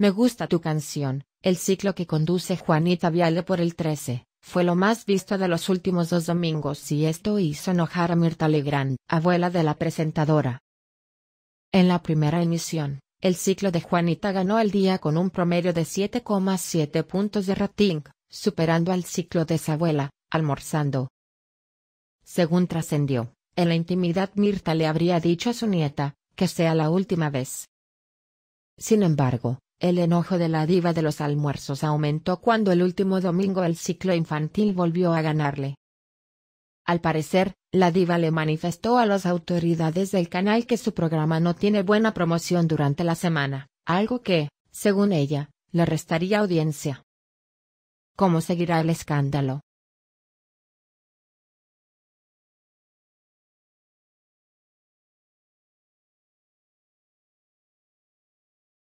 Me gusta tu canción, el ciclo que conduce Juanita Viale por el 13, fue lo más visto de los últimos dos domingos y esto hizo enojar a Mirta Legrand, abuela de la presentadora. En la primera emisión, el ciclo de Juanita ganó el día con un promedio de 7,7 puntos de rating, superando al ciclo de su abuela, almorzando. Según trascendió, en la intimidad Mirta le habría dicho a su nieta, que sea la última vez. Sin embargo, el enojo de la diva de los almuerzos aumentó cuando el último domingo el ciclo infantil volvió a ganarle. Al parecer, la diva le manifestó a las autoridades del canal que su programa no tiene buena promoción durante la semana, algo que, según ella, le restaría audiencia. ¿Cómo seguirá el escándalo?